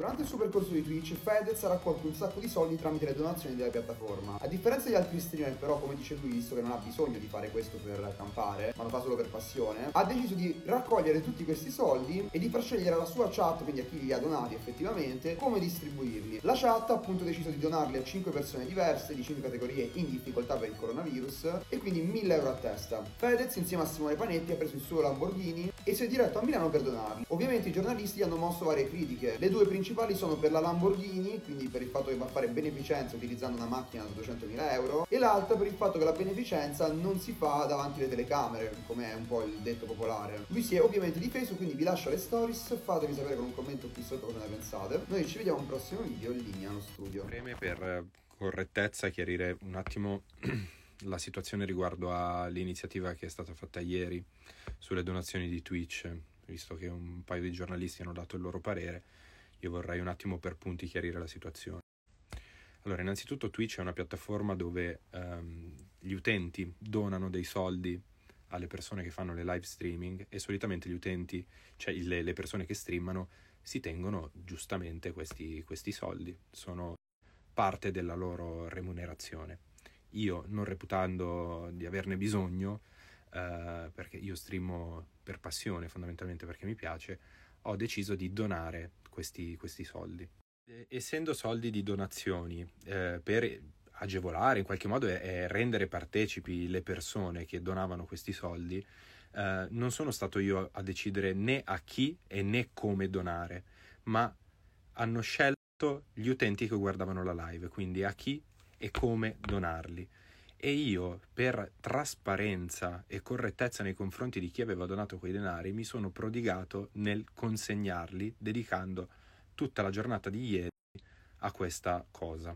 Durante il suo percorso di Twitch, Fedez ha raccolto un sacco di soldi tramite le donazioni della piattaforma. A differenza di altri streamer, però, come dice lui, visto che non ha bisogno di fare questo per campare, ma lo fa solo per passione, ha deciso di raccogliere tutti questi soldi e di far scegliere alla sua chat, quindi a chi li ha donati effettivamente, come distribuirli. La chat ha appunto deciso di donarli a 5 persone diverse di 5 categorie in difficoltà per il coronavirus e quindi 1000 euro a testa. Fedez insieme a Simone Panetti ha preso il suo Lamborghini e si è diretto a Milano per donarli. Ovviamente i giornalisti hanno mosso varie critiche. Le due principali principali sono per la Lamborghini, quindi per il fatto che va a fare beneficenza utilizzando una macchina da 200.000 euro, e l'altra per il fatto che la beneficenza non si fa davanti alle telecamere, come è un po' il detto popolare. Lui si è ovviamente difeso, quindi vi lascio le stories, fatemi sapere con un commento qui sotto cosa ne pensate. Noi ci vediamo in un prossimo video in linea allo studio. Preme per eh, correttezza chiarire un attimo la situazione riguardo all'iniziativa che è stata fatta ieri sulle donazioni di Twitch, visto che un paio di giornalisti hanno dato il loro parere io vorrei un attimo per punti chiarire la situazione. Allora, innanzitutto Twitch è una piattaforma dove um, gli utenti donano dei soldi alle persone che fanno le live streaming e solitamente gli utenti, cioè le, le persone che streamano, si tengono giustamente questi, questi soldi, sono parte della loro remunerazione. Io, non reputando di averne bisogno, eh, perché io streamo per passione fondamentalmente perché mi piace, ho deciso di donare questi, questi soldi. Essendo soldi di donazioni, eh, per agevolare in qualche modo e, e, rendere partecipi le persone che donavano questi soldi, eh, non sono stato io a decidere né a chi e né come donare, ma hanno scelto gli utenti che guardavano la live, quindi a chi e come donarli e io, per trasparenza e correttezza nei confronti di chi aveva donato quei denari, mi sono prodigato nel consegnarli, dedicando tutta la giornata di ieri a questa cosa.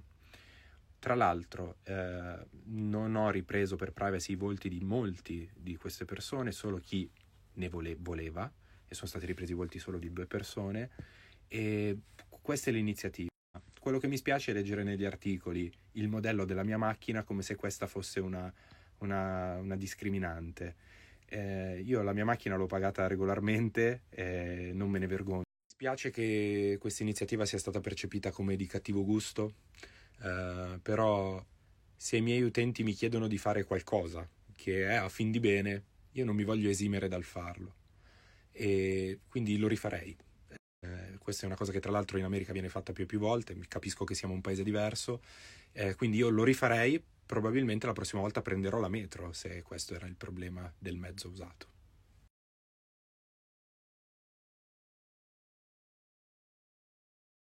Tra l'altro, eh, non ho ripreso per privacy i volti di molti di queste persone, solo chi ne vole- voleva, e sono stati ripresi i volti solo di due persone, e questa è l'iniziativa. Quello che mi spiace è leggere negli articoli il modello della mia macchina come se questa fosse una, una, una discriminante. Eh, io la mia macchina l'ho pagata regolarmente e non me ne vergogno. Mi spiace che questa iniziativa sia stata percepita come di cattivo gusto, eh, però se i miei utenti mi chiedono di fare qualcosa che è a fin di bene, io non mi voglio esimere dal farlo e quindi lo rifarei questa è una cosa che tra l'altro in America viene fatta più e più volte, capisco che siamo un paese diverso, eh, quindi io lo rifarei, probabilmente la prossima volta prenderò la metro se questo era il problema del mezzo usato.